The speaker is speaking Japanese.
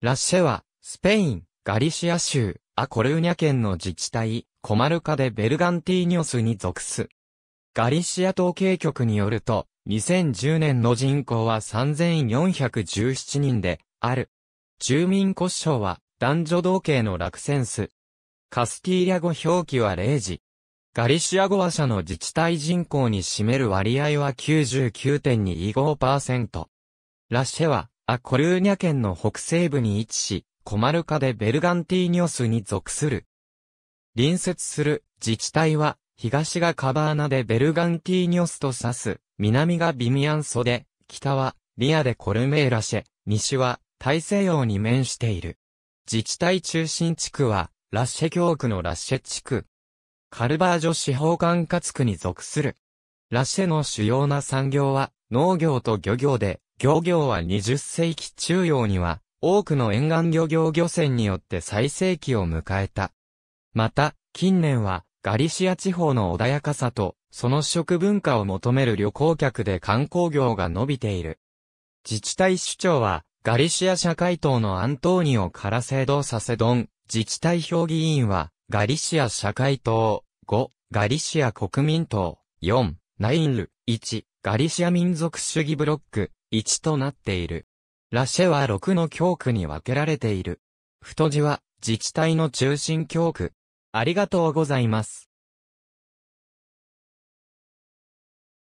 ラッシェは、スペイン、ガリシア州、アコルーニャ県の自治体、コマルカでベルガンティーニョスに属す。ガリシア統計局によると、2010年の人口は3417人で、ある。住民骨章は、男女同系の落選数。カスティーリャ語表記は0時。ガリシア語話者の自治体人口に占める割合は99.25%。ラッシェは、アコルーニャ県の北西部に位置し、コマルカでベルガンティーニョスに属する。隣接する自治体は、東がカバーナでベルガンティーニョスと指す、南がビミアンソで、北はリアでコルメーラシェ、西は大西洋に面している。自治体中心地区は、ラッシェ教区のラッシェ地区。カルバージョ司法管轄区に属する。ラッシェの主要な産業は、農業と漁業で、漁業は20世紀中央には、多くの沿岸漁業漁船によって最盛期を迎えた。また、近年は、ガリシア地方の穏やかさと、その食文化を求める旅行客で観光業が伸びている。自治体首長は、ガリシア社会党のアントーニオ・カラセド・サセドン、自治体評議員は、ガリシア社会党、5、ガリシア国民党、4、ナインル、1、ガリシア民族主義ブロック、1となっている。ラシェは6の教区に分けられている。太字は自治体の中心教区。ありがとうございます。